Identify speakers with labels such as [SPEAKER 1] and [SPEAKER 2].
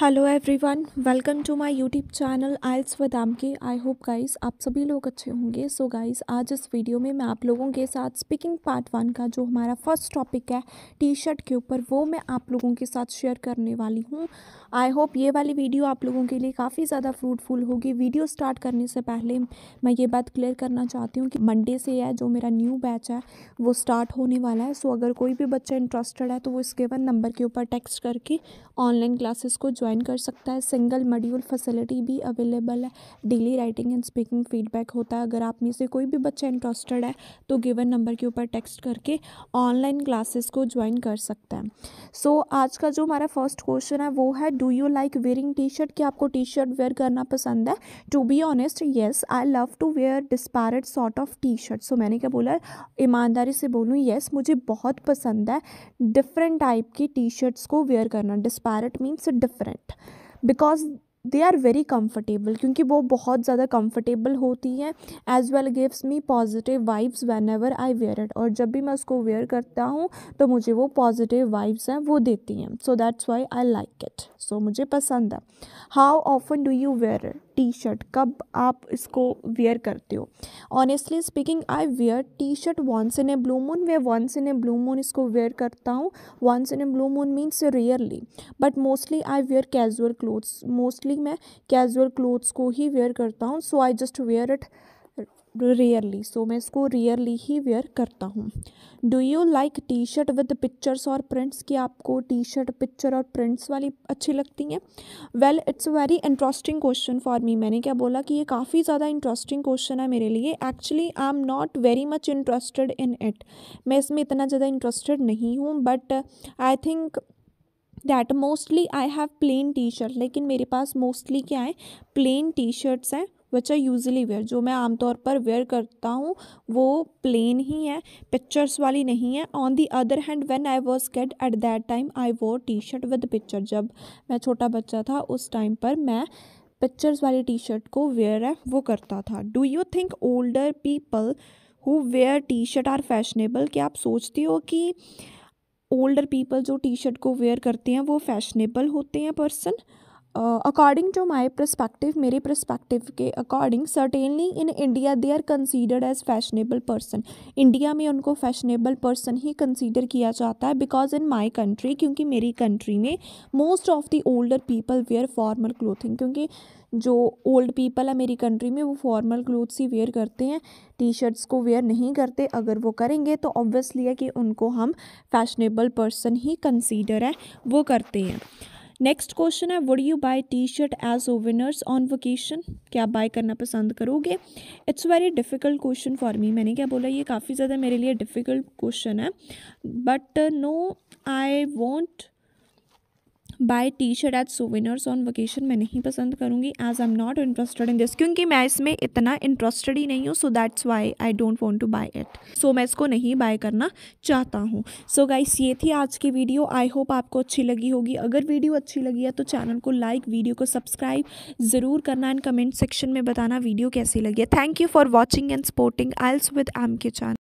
[SPEAKER 1] hello everyone welcome to my YouTube channel IELTS with दाम के I hope guys आप सभी लोग अच्छे होंगे सो so गाइस आज इस वीडियो में मैं आप लोगों के साथ स्पीकिंग पार्ट वन का जो हमारा फर्स्ट टॉपिक है टी शर्ट के ऊपर वो मैं आप लोगों के साथ शेयर करने वाली हूँ आई होप ये वाली वीडियो आप लोगों के लिए काफ़ी ज़्यादा फ्रूटफुल होगी वीडियो स्टार्ट करने से पहले मैं ये बात क्लियर करना चाहती हूँ कि मंडे से है जो मेरा न्यू बैच है वो स्टार्ट होने वाला है सो so अगर कोई भी बच्चा इंटरेस्टेड है तो वो इस गेवन नंबर के ऊपर टेक्स्ट करके ऑनलाइन क्लासेस को ज्वाइन कर सकता है सिंगल मॉड्यूल फैसिलिटी भी अवेलेबल है daily writing and speaking feedback होता है अगर आप में से कोई भी बच्चा इंटरेस्टेड है तो गिवन नंबर के ऊपर टेक्स्ट करके ऑनलाइन क्लासेस को ज्वाइन कर सकता है सो so, आज का जो हमारा फर्स्ट क्वेश्चन है वो है do you like wearing T shirt क्या आपको टी शर्ट वेयर करना पसंद है to be honest yes I love to wear disparate sort of T shirt so मैंने क्या बोला ईमानदारी से बोलूँ येस मुझे बहुत पसंद है डिफरेंट टाइप की टी शर्ट्स को वेयर करना disparate means different set because they are very comfortable क्योंकि वो बहुत ज़्यादा कम्फर्टेबल होती हैं as well gives me positive vibes whenever I wear it और जब भी मैं उसको वेयर करता हूँ तो मुझे वो पॉजिटिव वाइब्स हैं वो देती हैं so that's why I like it so मुझे पसंद है how often do you wear it T shirt कब आप इसको वेयर करते हो honestly speaking I wear T shirt once in a blue moon वे once in a blue moon इसको वेयर करता हूँ once in a blue moon means rarely but mostly I wear casual clothes mostly मैं casual clothes को ही wear करता हूँ so I just wear it rarely so मैं इसको रेयरली ही वेयर करता हूँ do you like T shirt with pictures और प्रिंट्स कि आपको टी शर्ट पिक्चर और प्रिंट्स वाली अच्छी लगती हैं well it's a very interesting question for me मैंने क्या बोला कि ये काफ़ी ज़्यादा इंटरेस्टिंग क्वेश्चन है मेरे लिए actually I am not very much interested in it मैं इसमें इतना ज़्यादा इंटरेस्टेड नहीं हूँ but I think that mostly I have plain T shirt लेकिन मेरे पास मोस्टली क्या है प्लेन टी शर्ट्स हैं विच आई यूजली वेयर जो मैं आमतौर पर वेयर करता हूँ वो प्लेन ही है पिक्चर्स वाली नहीं है on the other hand when I was kid at that time I वो टी शर्ट विद पिक्चर जब मैं छोटा बच्चा था उस टाइम पर मैं पिक्चर्स वाली टी शर्ट को वेयर है वो करता था do you think older people who wear T shirt are fashionable क्या आप सोचते हो कि ओल्डर पीपल जो टी शर्ट को वेयर करते हैं वो फैशनेबल होते हैं person according to my prospective मेरे प्रस्पेक्टिव के according certainly in India they are considered as fashionable person India में उनको फैशनेबल पर्सन ही कंसीडर किया जाता है बिकॉज इन माई कंट्री क्योंकि मेरी कंट्री में most of the older people wear formal clothing क्योंकि जो ओल्ड पीपल है मेरी कंट्री में वो फॉर्मल क्लोथ्स ही वेयर करते हैं टी शर्ट्स को वेयर नहीं करते अगर वो करेंगे तो ऑब्वियसली है कि उनको हम फैशनेबल पर्सन ही कंसीडर है वो करते हैं नेक्स्ट क्वेश्चन है would you buy T shirt as souvenirs on vacation क्या आप बाय करना पसंद करोगे it's very difficult question for me मैंने क्या बोला ये काफ़ी ज़्यादा मेरे लिए डिफ़िकल्ट क्वेश्चन है but no I won't buy T shirt at souvenirs on vacation मैं नहीं पसंद करूँगी as I am not interested in this क्योंकि मैं इसमें इतना इंटरेस्टेड ही नहीं हूँ सो that's why I don't want to buy it so मैं इसको नहीं बाय करना चाहता हूँ सो गाइस ये थी आज की वीडियो आई होप आपको अच्छी लगी होगी अगर वीडियो अच्छी लगी है तो चैनल को लाइक वीडियो को सब्सक्राइब ज़रूर करना एंड कमेंट सेक्शन में बताना वीडियो कैसी लगी है thank you for watching and supporting IELTS with M K channel